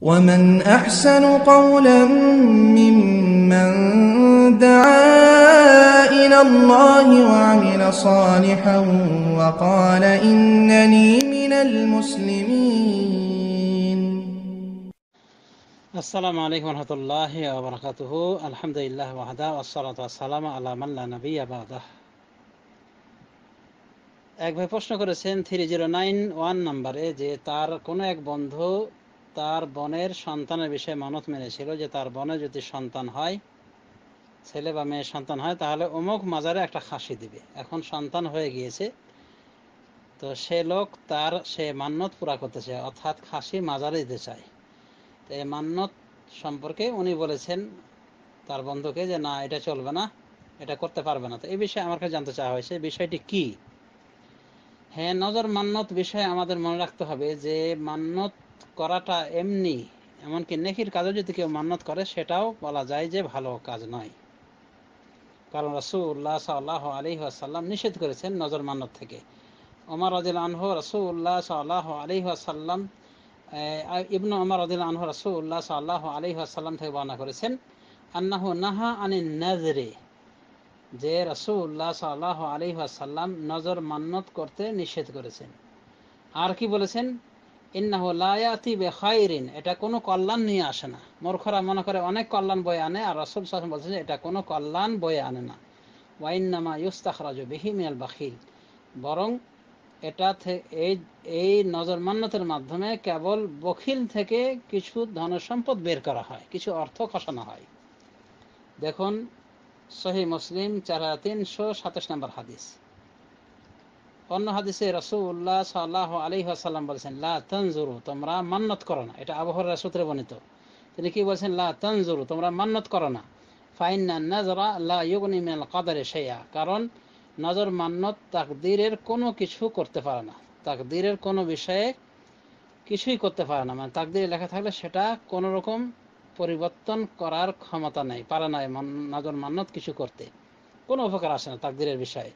ومن أحسن قولا ممن دعا إلى الله وعمل صالحا وقال إنني من المسلمين السلام عليكم ورحمة الله وبركاته الحمد لله وحده والصلاة والسلام على من لا نبي بعده এক ভাই প্রশ্ন করেছেন থ্রি জিরো নাইন ওয়ান নাম্বারে যে তার কোনো এক বন্ধু তার বনের সন্তানের বিষয়ে মানত মেনেছিল যে তার বনে যদি সন্তান হয় ছেলে বা মেয়ে সন্তান হয় তাহলে অমুক মাজারে একটা খাসি দিবে এখন সন্তান হয়ে গিয়েছে তো সে লোক তার সে মান্নত পুরা করতে চায় অর্থাৎ খাসি মাজারে দিতে চায় তো এই মান্নত সম্পর্কে উনি বলেছেন তার বন্ধুকে যে না এটা চলবে না এটা করতে পারবে না তো এই বিষয়ে আমার কাছে জানতে চাওয়া হয়েছে বিষয়টি কি হ্যাঁ নজর মান্নত বিষয়ে আমাদের মনে রাখতে হবে যে মান্নত করাটা এমনি এমনকি নেকির কাজও যদি কেউ মান্নত করে সেটাও বলা যায় যে ভালো কাজ নয় কারণ রসুল্লাহ সাল্লাহ আলী আসাল্লাম নিষেধ করেছেন নজর মান্নত থেকে ওমর আদিল আনহ রসুল্লাহ সাল্লাহ আলী আসাল্লাম ইবন ওমর আদিল আনহ রসুল্লাহ সাল্লাহ আলী আসাল্লাম থেকে বর্ণনা করেছেন আন্নাহ নাহা আনি নাজরে যে রসুল্লাহ সাল্লাহ আলী আসাল্লাম নজর মান্নত করতে নিষেধ করেছেন আর কি বলেছেন ইন্নাহু লায়াতি বে খাইরিন এটা কোনো কল্যাণ নিয়ে আসে না মূর্খরা মনে করে অনেক কল্যাণ বয়ে আনে আর রসুল সাহেব বলছেন এটা কোনো কল্যাণ বয়ে আনে না ওয়াইন্নামা ইউস্তাখরাজু বিহিম আল বাখিল বরং এটা এই এই নজর মান্যতের মাধ্যমে কেবল বখিল থেকে কিছু ধন সম্পদ বের করা হয় কিছু অর্থ খসানো হয় দেখুন সহি মুসলিম চার তিনশো সাতাশ নম্বর হাদিস অন্য হাদিসে রসুল্লাহ সাল্লাহ আসাল্লাম বলছেন লা তনজুরু তোমরা মান্নত করো না এটা আবহাওয়ার সূত্রে বর্ণিত তিনি কি বলছেন লা তনজুরু তোমরা মান্নত করো না না নজরা লা ইউগনি মিনাল কাদারে সেয়া কারণ নজর মান্নত তাকদীরের কোনো কিছু করতে পারে না তাকদীরের কোনো বিষয়ে কিছুই করতে পারে না মানে তাকদীরে লেখা থাকলে সেটা কোনো রকম পরিবর্তন করার ক্ষমতা নেই পারে না নজর মান্নত কিছু করতে কোনো উপকার আসে না তাকদীরের বিষয়ে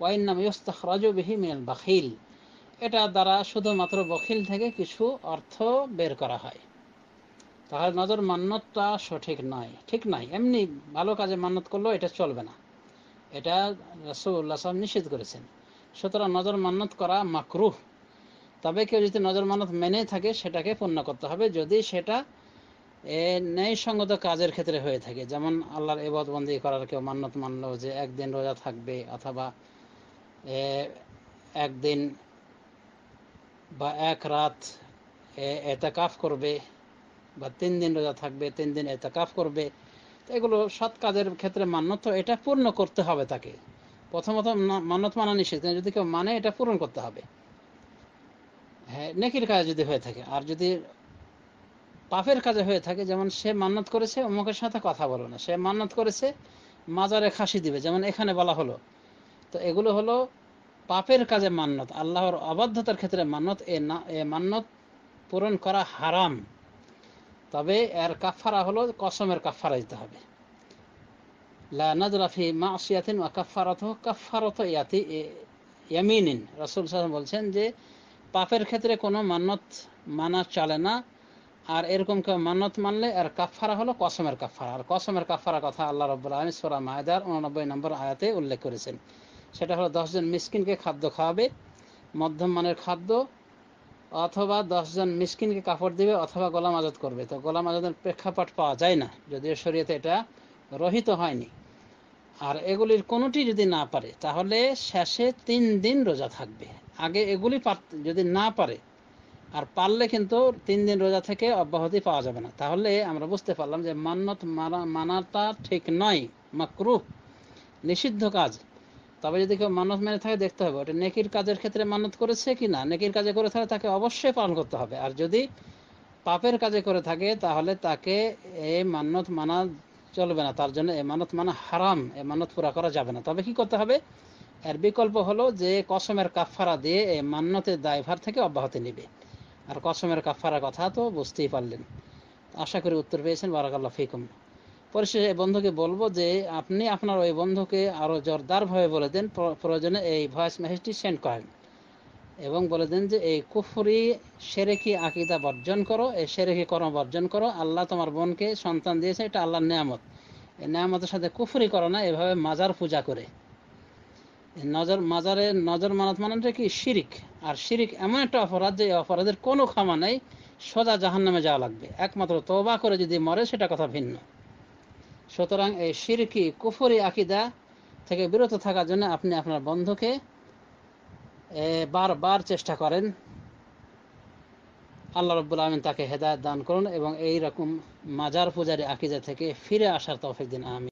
ওয়াইন এটা দ্বারা শুধুমাত্র বখিল থেকে কিছু অর্থ বের করা হয় তাহলে নজর মান্যতটা সঠিক নয় ঠিক নাই এমনি ভালো কাজে মান্যত করলেও এটা চলবে না এটা রাসুল্লাহ সাহেব নিষেধ করেছেন সুতরাং নজর মান্নত করা মাকরুহ তবে কেউ যদি নজর মান্নত মেনে থাকে সেটাকে পূর্ণ করতে হবে যদি সেটা ন্যায়সঙ্গত কাজের ক্ষেত্রে হয়ে থাকে যেমন আল্লাহর এবদবন্দি করার কেউ মান্নত মানলো যে একদিন রোজা থাকবে অথবা একদিন বা এক রাত এতেকাফ করবে বা তিন দিন রোজা থাকবে তিন দিন এতেকাফ করবে তো এগুলো সৎ কাজের ক্ষেত্রে মান্যত এটা পূর্ণ করতে হবে তাকে প্রথমত মান্যত মানা নিষেধ যদি কেউ মানে এটা পূরণ করতে হবে হ্যাঁ নেকির কাজ যদি হয়ে থাকে আর যদি পাপের কাজে হয়ে থাকে যেমন সে মান্নত করেছে অমুকের সাথে কথা বলো না সে মান্নত করেছে মাজারে খাসি দিবে যেমন এখানে বলা হলো তো এগুলো হলো পাপের কাজে মান্যত আল্লাহর অবাধ্যতার ক্ষেত্রে মান্যত এ না এ মান্যত পূরণ করা হারাম তবে এর কাফারা হলো কসমের কাফারা দিতে হবে লা মা আসিয়াতিন ওয়া কাফারাত কাফারত ইয়াতি ইয়ামিনিন বলছেন যে পাপের ক্ষেত্রে কোনো মান্যত মানা চলে না আর এরকম কেউ মান্নত মানলে আর কাফারা হলো কসমের কাফারা আর কসমের কাফারা কথা আল্লাহ রব্বুল সোরা মায়দার উননব্বই নম্বর আয়াতে উল্লেখ করেছেন সেটা হলো দশজন মিসকিনকে খাদ্য খাওয়াবে মধ্যম মানের খাদ্য অথবা দশজন মিসকিনকে কাপড় দেবে অথবা গোলাম আজাদ করবে তো গোলাম আজাদের প্রেক্ষাপট পাওয়া যায় না যদিও শরীয়তে এটা রহিত হয়নি আর এগুলির কোনোটি যদি না পারে তাহলে শেষে তিন দিন রোজা থাকবে আগে এগুলি যদি না পারে আর পারলে কিন্তু তিন দিন রোজা থেকে অব্যাহতি পাওয়া যাবে না তাহলে আমরা বুঝতে পারলাম যে মান্নত মানাটা ঠিক নয় মাকরু নিষিদ্ধ কাজ তবে যদি কেউ মানত মেনে থাকে দেখতে হবে ওটা নেকির কাজের ক্ষেত্রে মানত করেছে কি না নেকির কাজে করে থাকে তাকে অবশ্যই পালন করতে হবে আর যদি পাপের কাজে করে থাকে তাহলে তাকে এই মানত মানা চলবে না তার জন্য এ মানত মানা হারাম এ মানত পুরা করা যাবে না তবে কি করতে হবে এর বিকল্প হলো যে কসমের কাফারা দিয়ে এই মান্নতের দায়ভার থেকে অব্যাহতি নেবে আর কসমের কাফারা কথা তো বুঝতেই পারলেন আশা করি উত্তর পেয়েছেন বারাকাল্লা ফিকুম পরিশেষে এই বন্ধুকে বলবো যে আপনি আপনার ওই বন্ধুকে আরো জোরদার ভাবে বলে দেন প্রয়োজনে এই ভয়েস মেসেজটি সেন্ড করেন এবং বলে দেন যে এই কুফরি সেরেকি আকিদা বর্জন করো এই সেরেকি কর্ম বর্জন করো আল্লাহ তোমার বোনকে সন্তান দিয়েছে এটা আল্লাহর নিয়ামত এই নিয়ামতের সাথে কুফরি করো না এভাবে মাজার পূজা করে নজর মাজারে নজর মানত মানে কি শিরিক আর শিরিক এমন একটা অপরাধ যে অপরাধের কোনো ক্ষমা নেই সোজা জাহান নামে যাওয়া লাগবে একমাত্র তবা করে যদি মরে সেটা কথা ভিন্ন সুতরাং এই শিরকি কুফরি আকিদা থেকে বিরত থাকার জন্য আপনি আপনার বন্ধুকে বারবার চেষ্টা করেন আল্লাহ রব্বুল আলমিন তাকে হেদায়ত দান করুন এবং এইরকম মাজার পূজারি আকিদা থেকে ফিরে আসার তফিক দিন আমি